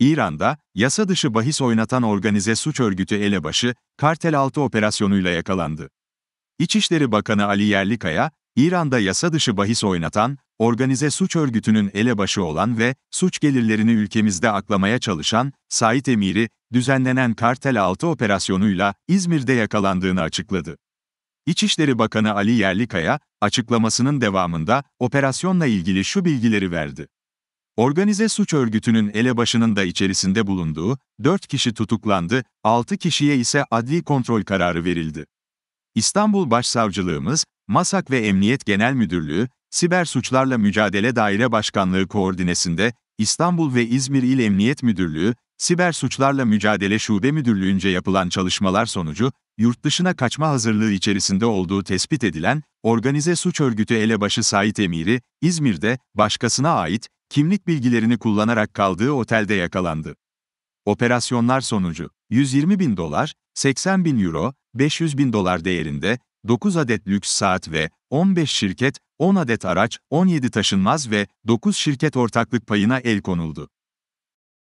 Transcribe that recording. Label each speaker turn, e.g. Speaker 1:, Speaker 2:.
Speaker 1: İran'da, yasa dışı bahis oynatan organize suç örgütü elebaşı, Kartel 6 operasyonuyla yakalandı. İçişleri Bakanı Ali Yerlikaya, İran'da yasa dışı bahis oynatan, organize suç örgütünün elebaşı olan ve suç gelirlerini ülkemizde aklamaya çalışan Sait Emir'i düzenlenen Kartel 6 operasyonuyla İzmir'de yakalandığını açıkladı. İçişleri Bakanı Ali Yerlikaya, açıklamasının devamında operasyonla ilgili şu bilgileri verdi. Organize suç örgütünün elebaşının da içerisinde bulunduğu 4 kişi tutuklandı, 6 kişiye ise adli kontrol kararı verildi. İstanbul Başsavcılığımız, MASAK ve Emniyet Genel Müdürlüğü, Siber Suçlarla Mücadele Daire Başkanlığı koordinesinde İstanbul ve İzmir İl Emniyet Müdürlüğü, Siber Suçlarla Mücadele Şube Müdürlüğü'nce yapılan çalışmalar sonucu, yurt dışına kaçma hazırlığı içerisinde olduğu tespit edilen, organize suç örgütü elebaşı Sait Emiri, İzmir'de, başkasına ait, kimlik bilgilerini kullanarak kaldığı otelde yakalandı. Operasyonlar sonucu 120 bin dolar, 80 bin euro, 500 bin dolar değerinde 9 adet lüks saat ve 15 şirket, 10 adet araç, 17 taşınmaz ve 9 şirket ortaklık payına el konuldu.